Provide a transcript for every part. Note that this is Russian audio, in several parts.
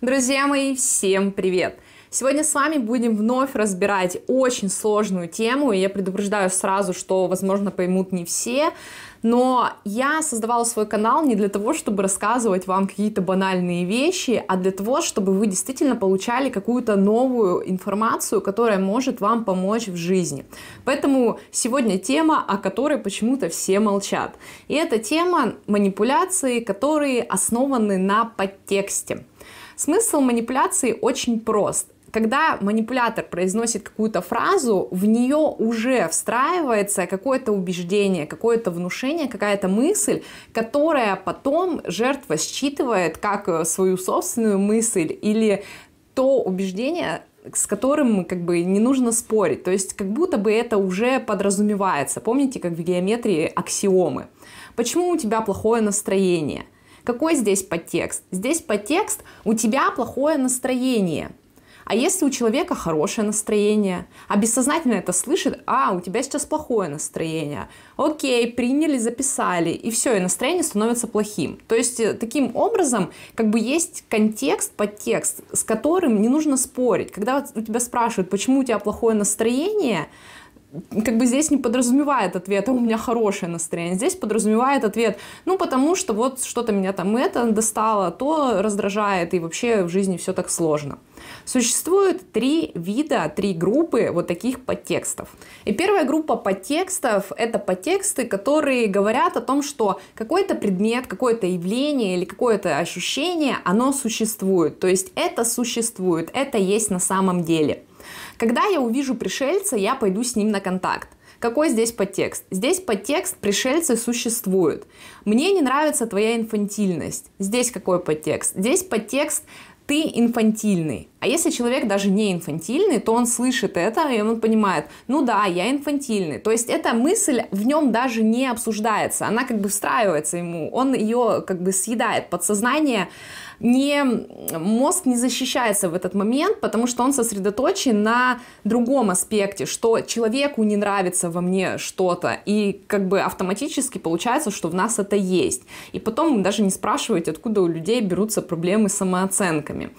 Друзья мои, всем привет! Сегодня с вами будем вновь разбирать очень сложную тему, и я предупреждаю сразу, что, возможно, поймут не все, но я создавала свой канал не для того, чтобы рассказывать вам какие-то банальные вещи, а для того, чтобы вы действительно получали какую-то новую информацию, которая может вам помочь в жизни. Поэтому сегодня тема, о которой почему-то все молчат. И это тема манипуляции, которые основаны на подтексте. Смысл манипуляции очень прост когда манипулятор произносит какую-то фразу, в нее уже встраивается какое-то убеждение, какое-то внушение, какая-то мысль, которая потом жертва считывает как э, свою собственную мысль или то убеждение, с которым как бы не нужно спорить. То есть как будто бы это уже подразумевается. Помните, как в геометрии аксиомы. Почему у тебя плохое настроение – какой здесь подтекст? Здесь подтекст «у тебя плохое настроение». А если у человека хорошее настроение, а бессознательно это слышит, а, у тебя сейчас плохое настроение, окей, приняли, записали, и все, и настроение становится плохим. То есть э, таким образом как бы есть контекст, подтекст, с которым не нужно спорить. Когда у тебя спрашивают, почему у тебя плохое настроение, как бы здесь не подразумевает ответа «у меня хорошее настроение», здесь подразумевает ответ «ну, потому что вот что-то меня там это достало, а то раздражает, и вообще в жизни все так сложно». Существует три вида, три группы вот таких подтекстов. И первая группа подтекстов – это подтексты, которые говорят о том, что какой-то предмет, какое-то явление или какое-то ощущение, оно существует. То есть это существует, это есть на самом деле – когда я увижу пришельца, я пойду с ним на контакт. Какой здесь подтекст? Здесь подтекст «пришельцы существуют». «Мне не нравится твоя инфантильность». Здесь какой подтекст? Здесь подтекст ты инфантильный. А если человек даже не инфантильный, то он слышит это, и он понимает, ну да, я инфантильный. То есть эта мысль в нем даже не обсуждается, она как бы встраивается ему, он ее как бы съедает. Подсознание не, мозг не защищается в этот момент, потому что он сосредоточен на другом аспекте, что человеку не нравится во мне что-то, и как бы автоматически получается, что в нас это есть. И потом даже не спрашивать, откуда у людей берутся проблемы с самооценками.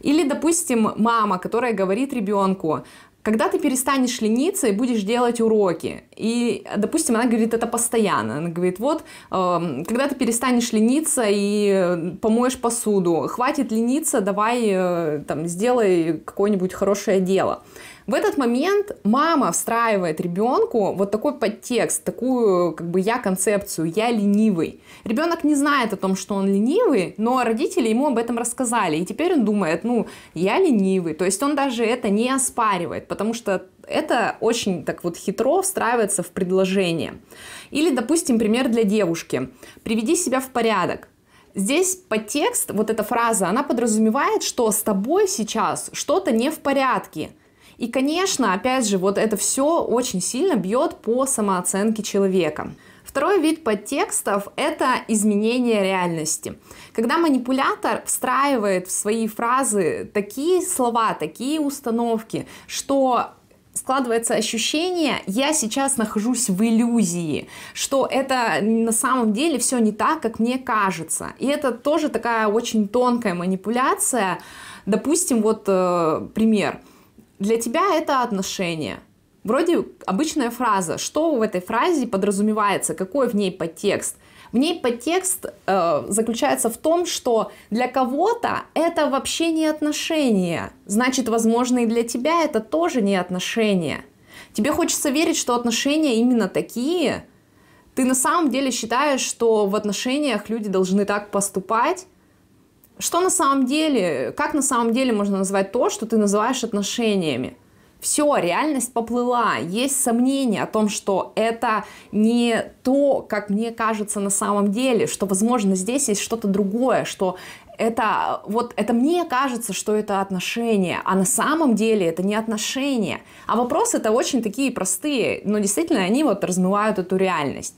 Или, допустим, мама, которая говорит ребенку, когда ты перестанешь лениться и будешь делать уроки, и, допустим, она говорит это постоянно, она говорит, вот, э, когда ты перестанешь лениться и э, помоешь посуду, хватит лениться, давай, э, там, сделай какое-нибудь хорошее дело. В этот момент мама встраивает ребенку вот такой подтекст, такую как бы я концепцию, я ленивый. Ребенок не знает о том, что он ленивый, но родители ему об этом рассказали. И теперь он думает, ну, я ленивый. То есть он даже это не оспаривает, потому что это очень так вот хитро встраивается в предложение. Или, допустим, пример для девушки. Приведи себя в порядок. Здесь подтекст, вот эта фраза, она подразумевает, что с тобой сейчас что-то не в порядке – и, конечно, опять же, вот это все очень сильно бьет по самооценке человека. Второй вид подтекстов – это изменение реальности. Когда манипулятор встраивает в свои фразы такие слова, такие установки, что складывается ощущение, я сейчас нахожусь в иллюзии, что это на самом деле все не так, как мне кажется. И это тоже такая очень тонкая манипуляция. Допустим, вот э, пример – для тебя это отношение. Вроде обычная фраза. Что в этой фразе подразумевается? Какой в ней подтекст? В ней подтекст э, заключается в том, что для кого-то это вообще не отношения. Значит, возможно, и для тебя это тоже не отношения. Тебе хочется верить, что отношения именно такие. Ты на самом деле считаешь, что в отношениях люди должны так поступать, что на самом деле, как на самом деле можно назвать то, что ты называешь отношениями? Все, реальность поплыла. Есть сомнения о том, что это не то, как мне кажется на самом деле, что, возможно, здесь есть что-то другое, что это вот это мне кажется, что это отношения, а на самом деле это не отношения. А вопросы это очень такие простые, но действительно они вот размывают эту реальность.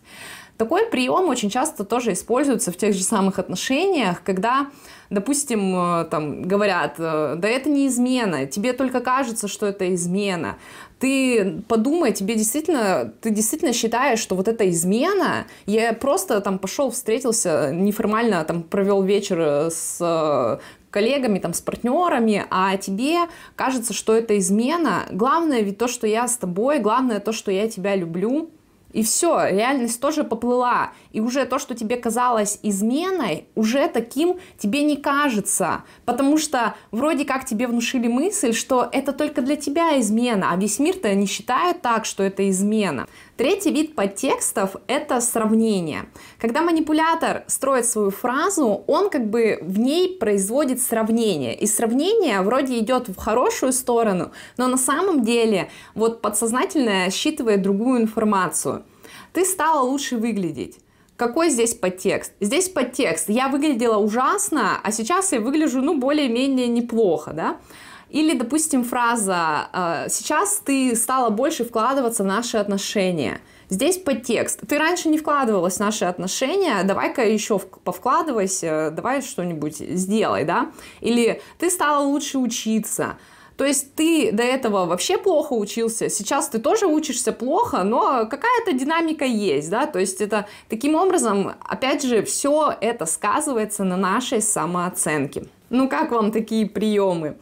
Такой прием очень часто тоже используется в тех же самых отношениях, когда, допустим, э, там говорят, э, да это не измена, тебе только кажется, что это измена. Ты подумай, тебе действительно, ты действительно считаешь, что вот это измена. Я просто там пошел, встретился, неформально там провел вечер э, с коллегами, там, с партнерами, а тебе кажется, что это измена. Главное ведь то, что я с тобой, главное то, что я тебя люблю. И все, реальность тоже поплыла. И уже то, что тебе казалось изменой, уже таким тебе не кажется. Потому что вроде как тебе внушили мысль, что это только для тебя измена, а весь мир-то не считает так, что это измена. Третий вид подтекстов – это сравнение. Когда манипулятор строит свою фразу, он как бы в ней производит сравнение. И сравнение вроде идет в хорошую сторону, но на самом деле вот подсознательное считывает другую информацию. Ты стала лучше выглядеть. Какой здесь подтекст? Здесь подтекст. Я выглядела ужасно, а сейчас я выгляжу, ну, более-менее неплохо, да? Или, допустим, фраза э, «Сейчас ты стала больше вкладываться в наши отношения». Здесь подтекст. Ты раньше не вкладывалась в наши отношения, давай-ка еще повкладывайся, давай что-нибудь сделай, да? Или ты стала лучше учиться, то есть ты до этого вообще плохо учился, сейчас ты тоже учишься плохо, но какая-то динамика есть, да, то есть это таким образом, опять же, все это сказывается на нашей самооценке. Ну как вам такие приемы?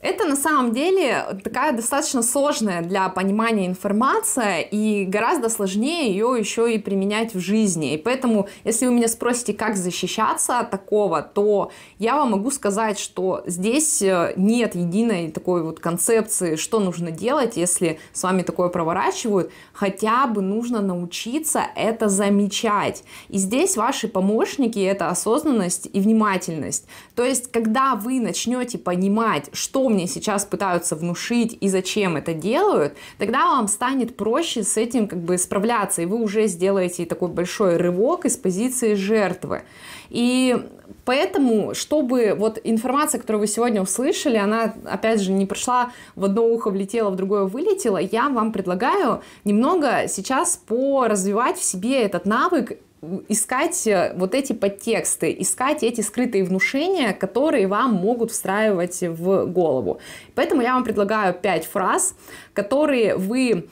Это на самом деле такая достаточно сложная для понимания информация, и гораздо сложнее ее еще и применять в жизни. И поэтому, если вы меня спросите, как защищаться от такого, то я вам могу сказать, что здесь э, нет единой такой вот концепции, что нужно делать, если с вами такое проворачивают. Хотя бы нужно научиться это замечать. И здесь ваши помощники — это осознанность и внимательность. То есть, когда вы начнете понимать, что мне сейчас пытаются внушить и зачем это делают, тогда вам станет проще с этим как бы справляться, и вы уже сделаете такой большой рывок из позиции жертвы. И Поэтому, чтобы вот информация, которую вы сегодня услышали, она, опять же, не прошла в одно ухо, влетела, в другое вылетела, я вам предлагаю немного сейчас поразвивать в себе этот навык искать э, вот эти подтексты, искать эти скрытые внушения, которые вам могут встраивать в голову. Поэтому я вам предлагаю пять фраз, которые вы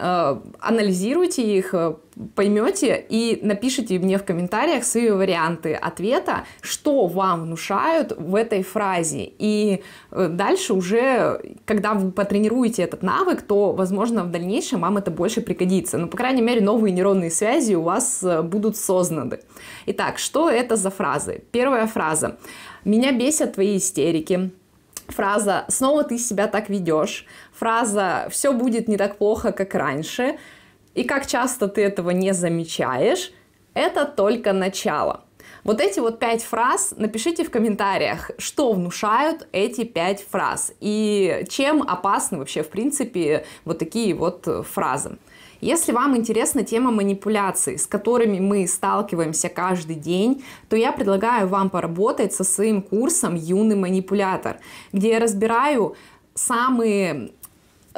Э, анализируйте их, э, поймете и напишите мне в комментариях свои варианты ответа, что вам внушают в этой фразе. И э, дальше уже, когда вы потренируете этот навык, то, возможно, в дальнейшем вам это больше пригодится. Но, по крайней мере, новые нейронные связи у вас будут созданы. Итак, что это за фразы? Первая фраза. Меня бесят твои истерики. Фраза «снова ты себя так ведешь», фраза «все будет не так плохо, как раньше», и как часто ты этого не замечаешь, это только начало. Вот эти вот пять фраз напишите в комментариях, что внушают эти пять фраз и чем опасны вообще, в принципе, вот такие вот э, фразы. Если вам интересна тема манипуляций, с которыми мы сталкиваемся каждый день, то я предлагаю вам поработать со своим курсом «Юный манипулятор», где я разбираю самые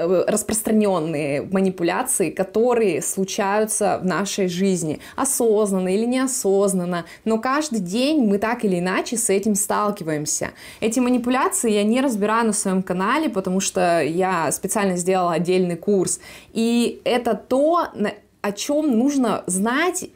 Э, распространенные манипуляции, которые случаются в нашей жизни, осознанно или неосознанно, но каждый день мы так или иначе с этим сталкиваемся. Эти манипуляции я не разбираю на своем канале, потому что я специально сделала отдельный курс, и это то, о чем нужно знать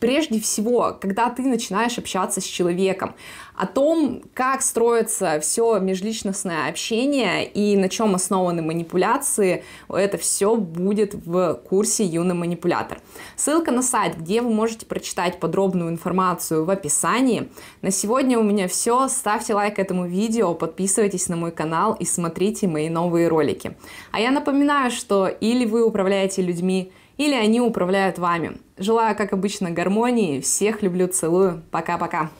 прежде всего, когда ты начинаешь общаться с человеком, о том, как строится все межличностное общение и на чем основаны манипуляции, это все будет в курсе «Юный манипулятор». Ссылка на сайт, где вы можете прочитать подробную информацию в описании. На сегодня у меня все. Ставьте лайк этому видео, подписывайтесь на мой канал и смотрите мои новые ролики. А я напоминаю, что или вы управляете людьми, или они управляют вами. Желаю, как обычно, гармонии. Всех люблю, целую. Пока-пока.